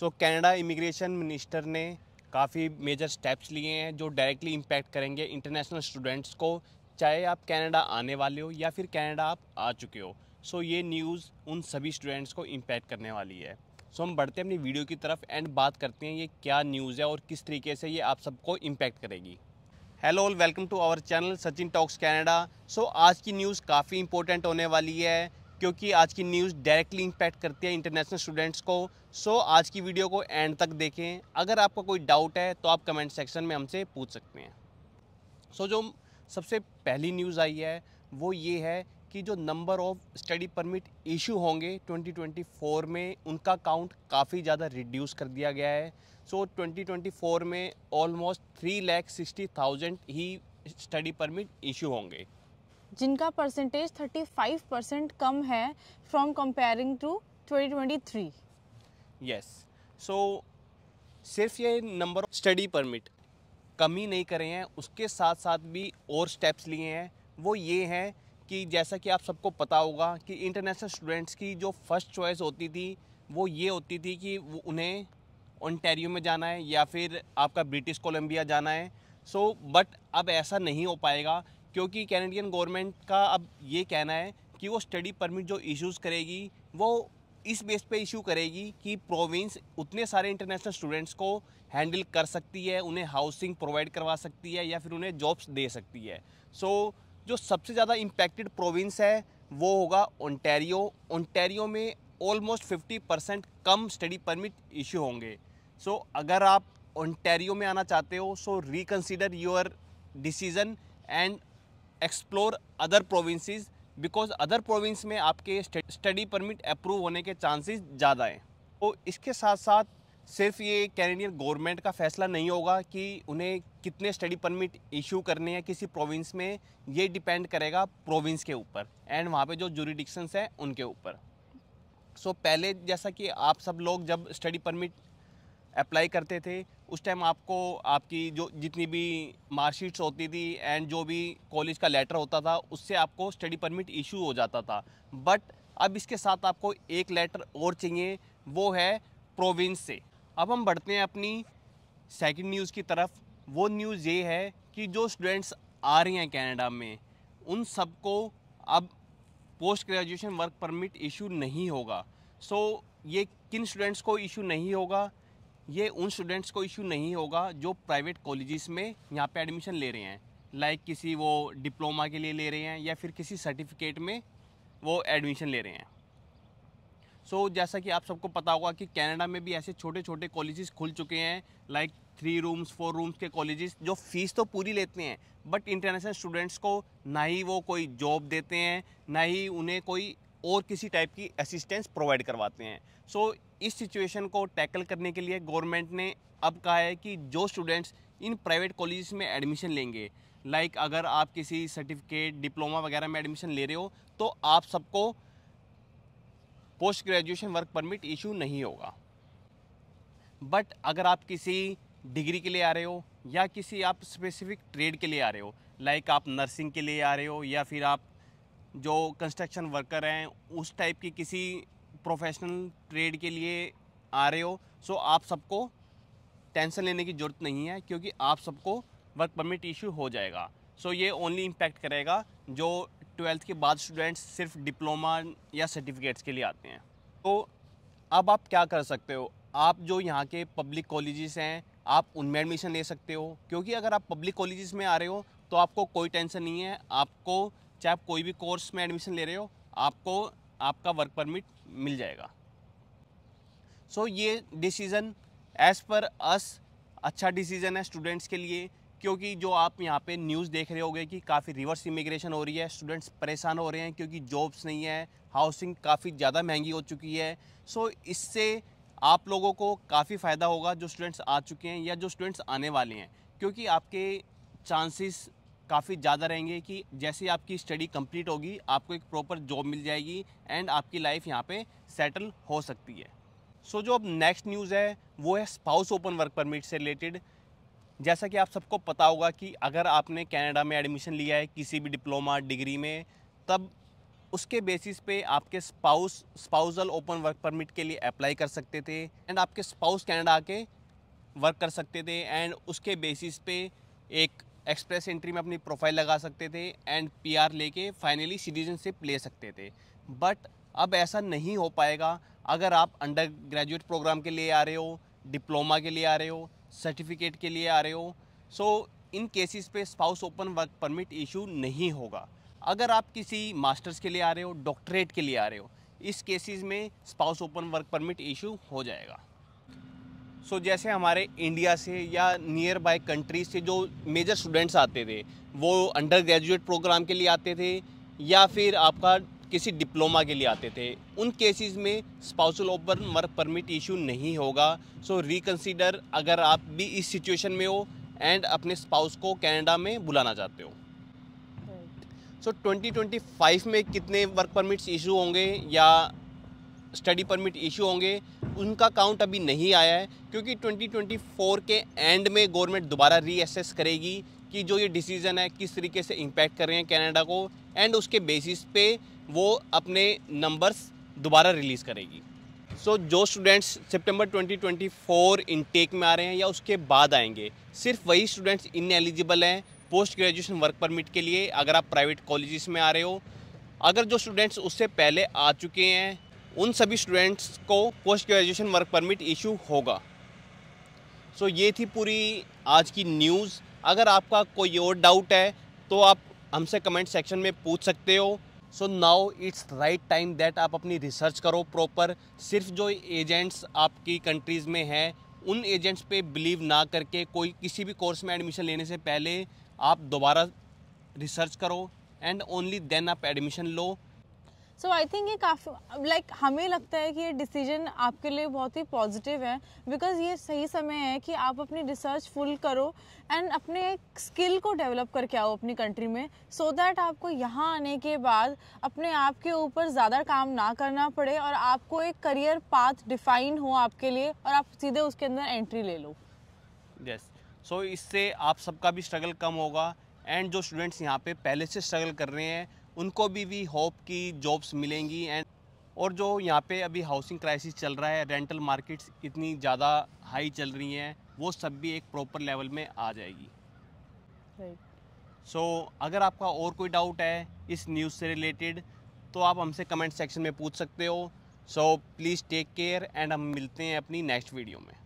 सो Canada immigration minister ने काफ़ी major steps लिए हैं जो डायरेक्टली इम्पैक्ट करेंगे इंटरनेशनल स्टूडेंट्स को चाहे आप कनाडा आने वाले हो या फिर कनाडा आप आ चुके हो सो so, ये न्यूज़ उन सभी स्टूडेंट्स को इम्पैक्ट करने वाली है सो so, हम बढ़ते हैं अपनी वीडियो की तरफ एंड बात करते हैं ये क्या न्यूज़ है और किस तरीके से ये आप सबको इम्पैक्ट करेगी hello all welcome to our channel Sachin talks Canada so आज की न्यूज़ काफ़ी इंपॉर्टेंट होने वाली है क्योंकि आज की न्यूज़ डायरेक्टली इम्पैक्ट करती है इंटरनेशनल स्टूडेंट्स को सो आज की वीडियो को एंड तक देखें अगर आपका कोई डाउट है तो आप कमेंट सेक्शन में हमसे पूछ सकते हैं सो so, जो सबसे पहली न्यूज़ आई है वो ये है कि जो number of study permit issue होंगे 2024 में उनका काउंट काफ़ी ज़्यादा रिड्यूस कर दिया गया है सो so, 2024 में almost three lakh sixty thousand ही स्टडी परमिट इशू होंगे जिनका परसेंटेज 35 परसेंट कम है from comparing to 2023 yes so सिर्फ ये नंबर ऑफ स्टडी परमिट कम ही नहीं करे हैं उसके साथ साथ भी और स्टेप्स लिए हैं वो ये हैं कि जैसा कि आप सबको पता होगा कि इंटरनेशनल स्टूडेंट्स की जो फर्स्ट चॉइस होती थी वो ये होती थी कि वो उन्हें ओंटेरियो में जाना है या फिर आपका ब्रिटिश कोलंबिया जाना है सो so, बट अब ऐसा नहीं हो पाएगा क्योंकि कैनेडियन गवर्नमेंट का अब ये कहना है कि वो स्टडी परमिट जो इश्यूज़ करेगी वो इस बेस पे इशू करेगी कि प्रोविंस उतने सारे इंटरनेशनल स्टूडेंट्स को हैंडल कर सकती है उन्हें हाउसिंग प्रोवाइड करवा सकती है या फिर उन्हें जॉब्स दे सकती है सो so, जो सबसे ज़्यादा इम्पेक्टेड प्रोविंस है वो होगा ओंटेरियो ओंटेरियो में ऑलमोस्ट 50 परसेंट कम स्टडी परमिट इशू होंगे सो so, अगर आप ओंटेरियो में आना चाहते हो so reconsider your decision and explore other provinces because other province में आपके स्टडी परमिट अप्रूव होने के चांसेस ज़्यादा हैं तो इसके साथ साथ सिर्फ ये कैनेडियन गवर्नमेंट का फैसला नहीं होगा कि उन्हें कितने स्टडी परमिट इशू करने हैं किसी प्रोविंस में ये डिपेंड करेगा प्रोविंस के ऊपर एंड वहाँ पे जो जुरिडिक्शंस हैं उनके ऊपर सो so, पहले जैसा कि आप सब लोग जब स्टडी परमिट अप्लाई करते थे उस टाइम आपको आपकी जो जितनी भी मार्कशीट्स होती थी एंड जो भी कॉलेज का लेटर होता था उससे आपको स्टडी परमिट इशू हो जाता था बट अब इसके साथ आपको एक लेटर और चाहिए वो है प्रोविंस से अब हम बढ़ते हैं अपनी सेकंड न्यूज़ की तरफ वो न्यूज़ ये है कि जो स्टूडेंट्स आ रहे हैं कैनेडा में उन सबको अब post graduation work permit issue नहीं होगा सो so, ये किन स्टूडेंट्स को इशू नहीं होगा ये उन स्टूडेंट्स को इशू नहीं होगा जो प्राइवेट कॉलेजेस में यहाँ पे एडमिशन ले रहे हैं लाइक किसी वो डिप्लोमा के लिए ले रहे हैं या फिर किसी सर्टिफिकेट में वो एडमिशन ले रहे हैं सो so, जैसा कि आप सबको पता होगा कि कनाडा में भी ऐसे छोटे छोटे कॉलेजेस खुल चुके हैं like three rooms four rooms के कॉलेजेस जो फ़ीस तो पूरी लेते हैं बट इंटरनेशनल स्टूडेंट्स को ना ही वो कोई जॉब देते हैं ना ही उन्हें कोई और किसी टाइप की असिस्टेंस प्रोवाइड करवाते हैं सो so, इस सिचुएशन को टैकल करने के लिए गवर्नमेंट ने अब कहा है कि जो स्टूडेंट्स इन प्राइवेट कॉलेज में एडमिशन लेंगे लाइक like अगर आप किसी सर्टिफिकेट डिप्लोमा वगैरह में एडमिशन ले रहे हो तो आप सबको post graduation work permit issue नहीं होगा बट अगर आप किसी डिग्री के लिए आ रहे हो या किसी आप स्पेसिफिक ट्रेड के लिए आ रहे हो लाइक like आप नर्सिंग के लिए आ रहे हो या फिर आप जो कंस्ट्रक्शन वर्कर हैं उस टाइप की किसी प्रोफेशनल ट्रेड के लिए आ रहे हो सो आप सबको टेंशन लेने की ज़रूरत नहीं है क्योंकि आप सबको वर्क परमिट इशू हो जाएगा सो ये ओनली इम्पैक्ट करेगा जो ट्वेल्थ के बाद स्टूडेंट्स सिर्फ डिप्लोमा या सर्टिफिकेट्स के लिए आते हैं तो अब आप क्या कर सकते हो आप जो यहाँ के पब्लिक कॉलेजेस हैं आप उनमें एडमिशन ले सकते हो क्योंकि अगर आप पब्लिक कॉलेजेस में आ रहे हो तो आपको कोई टेंशन नहीं है आपको चाहे आप कोई भी कोर्स में एडमिशन ले रहे हो आपको आपका वर्क परमिट मिल जाएगा सो so, ये डिसीज़न एज़ पर अस अच्छा डिसीज़न है स्टूडेंट्स के लिए क्योंकि जो आप यहाँ पे न्यूज़ देख रहे होगे कि काफ़ी रिवर्स इमिग्रेशन हो रही है स्टूडेंट्स परेशान हो रहे हैं क्योंकि जॉब्स नहीं है हाउसिंग काफ़ी ज़्यादा महंगी हो चुकी है सो so, इससे आप लोगों को काफ़ी फ़ायदा होगा जो स्टूडेंट्स आ चुके हैं या जो स्टूडेंट्स आने वाले हैं क्योंकि आपके चांसेस काफ़ी ज़्यादा रहेंगे कि जैसे आपकी स्टडी कंप्लीट होगी आपको एक प्रॉपर जॉब मिल जाएगी एंड आपकी लाइफ यहाँ पे सेटल हो सकती है सो so, जो अब नेक्स्ट न्यूज़ है वो है स्पाउस ओपन वर्क परमिट से रिलेटेड जैसा कि आप सबको पता होगा कि अगर आपने कनाडा में एडमिशन लिया है किसी भी डिप्लोमा डिग्री में तब उसके बेसिस पे आपके spouse spousal open work permit के लिए अप्लाई कर सकते थे एंड आपके स्पाउस कनाडा आके वर्क कर सकते थे एंड उसके बेसिस पे एक एक्सप्रेस एंट्री में अपनी प्रोफाइल लगा सकते थे एंड पीआर लेके फाइनली सिटीजनशिप ले सकते थे बट अब ऐसा नहीं हो पाएगा अगर आप अंडर ग्रेजुएट प्रोग्राम के लिए आ रहे हो डिप्लोमा के लिए आ रहे हो सर्टिफिकेट के लिए आ रहे हो सो so, इन केसेस पे spouse open work permit issue नहीं होगा अगर आप किसी मास्टर्स के लिए आ रहे हो डॉक्टरेट के लिए आ रहे हो इस केसेस में spouse open work permit issue हो जाएगा सो so, जैसे हमारे इंडिया से या नियर बाय कंट्रीज से जो मेजर स्टूडेंट्स आते थे वो अंडर ग्रेजुएट प्रोग्राम के लिए आते थे या फिर आपका किसी डिप्लोमा के लिए आते थे उन केसेस में स्पाउसल ओपन मर परमिट इशू नहीं होगा सो so, रिकन्सिडर अगर आप भी इस सिचुएशन में हो एंड अपने स्पाउस को कनाडा में बुलाना चाहते हो सो so, 2025 में कितने वर्क परमिट्स इशू होंगे या स्टडी परमिट इशू होंगे उनका काउंट अभी नहीं आया है क्योंकि 2024 के एंड में गवर्नमेंट दोबारा रीअसेस करेगी कि जो ये डिसीज़न है किस तरीके से इम्पैक्ट कर रहे हैं कनाडा को एंड उसके बेसिस पे वो अपने नंबर्स दोबारा रिलीज़ करेगी सो so, जो स्टूडेंट्स सितंबर 2024 इनटेक में आ रहे हैं या उसके बाद आएंगे सिर्फ वही स्टूडेंट्स इन एलिजिबल हैं पोस्ट ग्रेजुएशन वर्क परमिट के लिए अगर आप प्राइवेट कॉलेज में आ रहे हो अगर जो स्टूडेंट्स उससे पहले आ चुके हैं उन सभी स्टूडेंट्स को post graduation work permit issue होगा सो so, ये थी पूरी आज की न्यूज़ अगर आपका कोई और डाउट है तो आप हमसे कमेंट सेक्शन में पूछ सकते हो so now it's right time that आप अपनी रिसर्च करो प्रॉपर सिर्फ जो एजेंट्स आपकी कंट्रीज़ में हैं उन एजेंट्स पे बिलीव ना करके कोई किसी भी कोर्स में एडमिशन लेने से पहले आप दोबारा रिसर्च करो एंड ओनली देन आप एडमिशन लो सो आई थिंक ये काफ़ी लाइक like, हमें लगता है कि ये डिसीजन आपके लिए बहुत ही पॉजिटिव है बिकॉज ये सही समय है कि आप अपनी रिसर्च फुल करो एंड अपने स्किल को डेवलप करके आओ अपनी कंट्री में सो so दैट आपको यहाँ आने के बाद अपने आप के ऊपर ज़्यादा काम ना करना पड़े और आपको एक करियर पाथ डिफाइन हो आपके लिए और आप सीधे उसके अंदर एंट्री ले लो यस yes. सो so, इससे आप सबका भी स्ट्रगल कम होगा एंड जो स्टूडेंट्स यहाँ पे पहले से स्ट्रगल कर रहे हैं उनको भी वी होप की जॉब्स मिलेंगी एंड और जो यहाँ पे अभी हाउसिंग क्राइसिस चल रहा है रेंटल मार्केट्स इतनी ज़्यादा हाई चल रही हैं वो सब भी एक प्रॉपर लेवल में आ जाएगी सो right. so, अगर आपका और कोई डाउट है इस न्यूज़ से रिलेटेड तो आप हमसे कमेंट सेक्शन में पूछ सकते हो so please take care and हम मिलते हैं अपनी नेक्स्ट वीडियो में